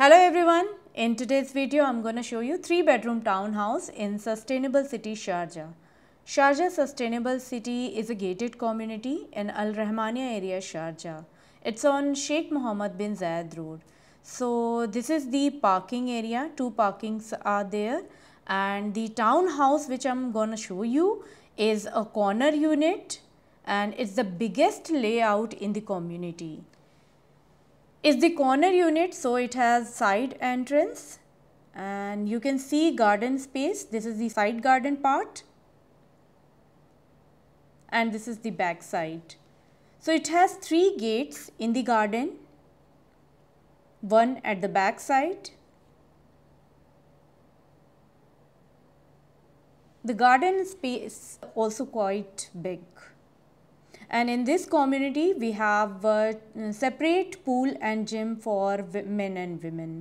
Hello everyone. In today's video, I'm going to show you three bedroom townhouse in sustainable city Sharjah. Sharjah Sustainable City is a gated community in Al Rahmania area Sharjah. It's on Sheikh Mohammed bin Zayed Road. So this is the parking area. Two parkings are there and the townhouse which I'm going to show you is a corner unit and it's the biggest layout in the community is the corner unit so it has side entrance and you can see garden space this is the side garden part and this is the back side so it has three gates in the garden one at the back side the garden space also quite big and in this community we have a uh, separate pool and gym for men and women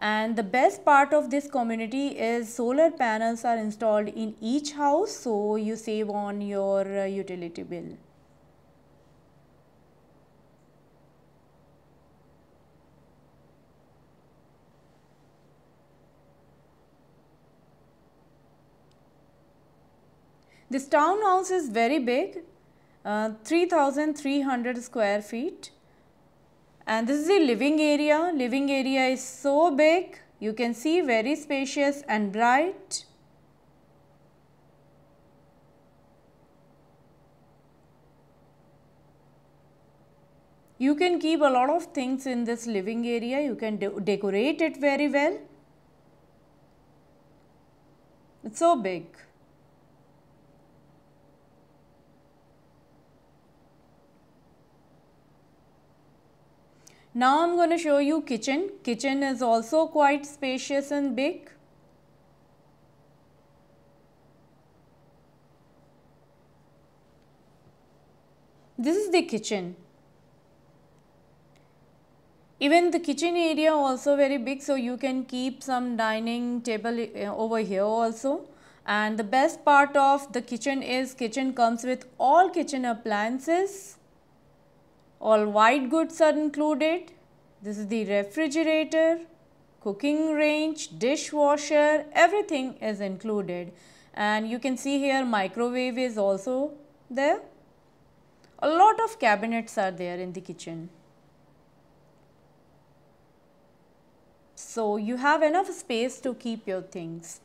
and the best part of this community is solar panels are installed in each house so you save on your uh, utility bill This townhouse is very big uh, 3300 square feet and this is the living area. Living area is so big, you can see very spacious and bright. You can keep a lot of things in this living area. You can de decorate it very well. It's so big. Now I'm going to show you kitchen. Kitchen is also quite spacious and big. This is the kitchen. Even the kitchen area also very big so you can keep some dining table eh, over here also. And the best part of the kitchen is kitchen comes with all kitchen appliances all white goods are included. This is the refrigerator, cooking range, dishwasher, everything is included. And you can see here microwave is also there. A lot of cabinets are there in the kitchen. So you have enough space to keep your things.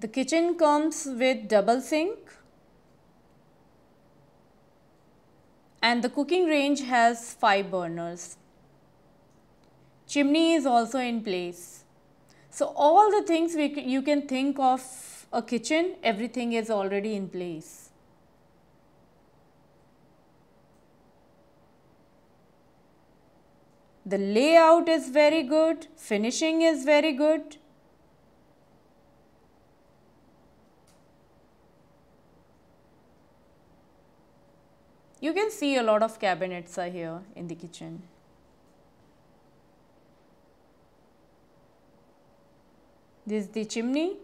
The kitchen comes with double sink and the cooking range has 5 burners. Chimney is also in place. So all the things we, you can think of a kitchen, everything is already in place. The layout is very good, finishing is very good. You can see a lot of cabinets are here in the kitchen. This is the chimney.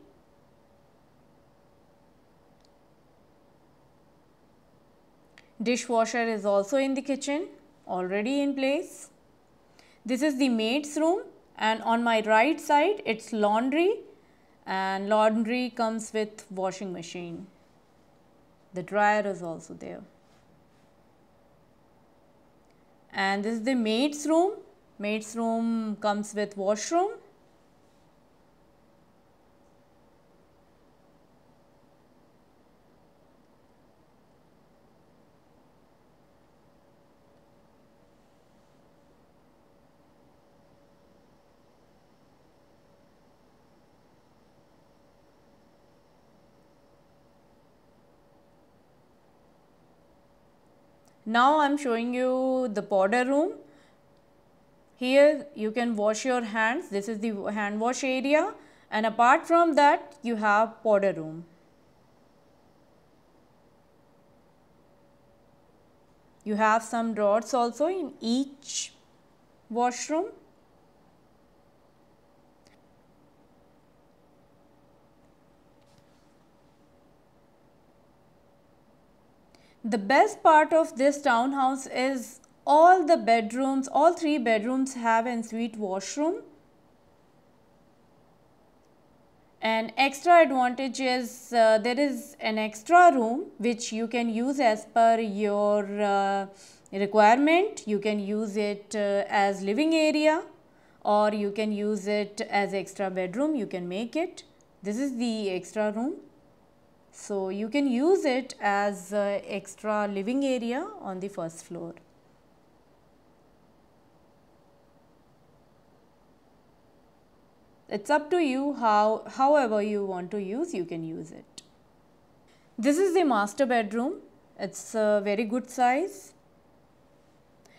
Dishwasher is also in the kitchen, already in place. This is the maid's room and on my right side it's laundry and laundry comes with washing machine. The dryer is also there and this is the maid's room maid's room comes with washroom Now I am showing you the powder room. Here you can wash your hands. This is the hand wash area and apart from that you have powder room. You have some drawers also in each washroom. The best part of this townhouse is all the bedrooms, all three bedrooms have an suite washroom. An extra advantage is uh, there is an extra room which you can use as per your uh, requirement. You can use it uh, as living area or you can use it as extra bedroom. You can make it. This is the extra room. So, you can use it as extra living area on the first floor. It's up to you how, however you want to use, you can use it. This is the master bedroom. It's a very good size.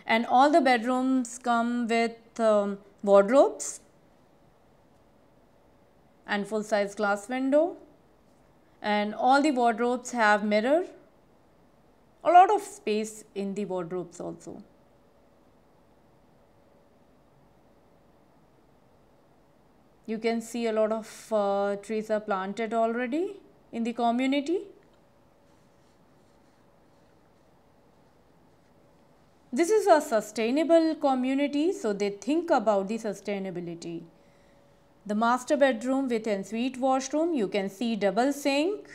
And all the bedrooms come with um, wardrobes and full size glass window and all the wardrobes have mirror a lot of space in the wardrobes also you can see a lot of uh, trees are planted already in the community this is a sustainable community so they think about the sustainability the master bedroom with ensuite washroom, you can see double sink.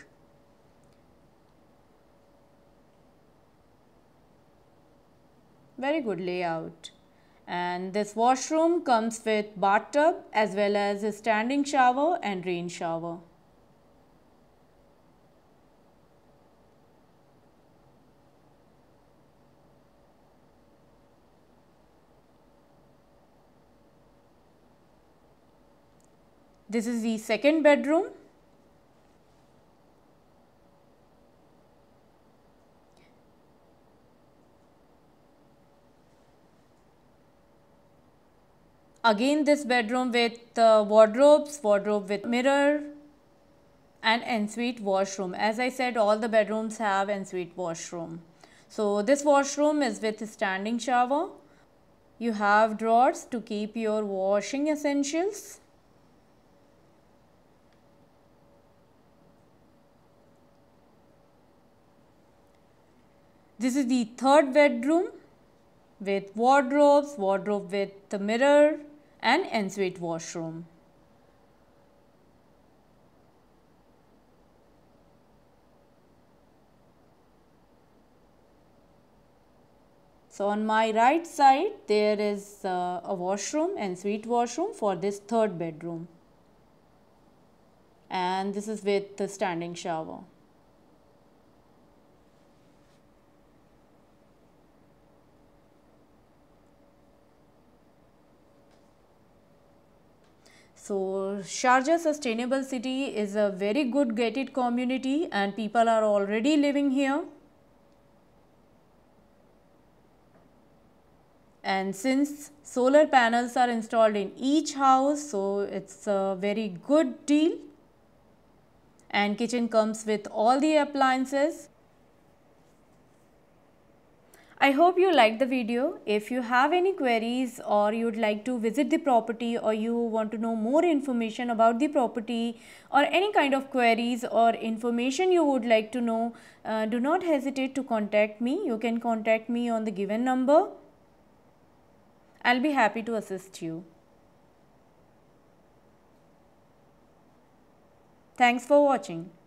Very good layout. And this washroom comes with bathtub as well as a standing shower and rain shower. This is the second bedroom. Again this bedroom with uh, wardrobes, wardrobe with mirror and ensuite washroom. As I said all the bedrooms have ensuite washroom. So this washroom is with standing shower. You have drawers to keep your washing essentials. This is the third bedroom with wardrobes, wardrobe with the mirror and ensuite washroom. So on my right side there is uh, a washroom and suite washroom for this third bedroom and this is with the standing shower. So Sharjah Sustainable City is a very good gated community and people are already living here. And since solar panels are installed in each house, so it's a very good deal. And kitchen comes with all the appliances. I hope you liked the video. If you have any queries or you'd like to visit the property or you want to know more information about the property or any kind of queries or information you would like to know, uh, do not hesitate to contact me. You can contact me on the given number. I'll be happy to assist you. Thanks for watching.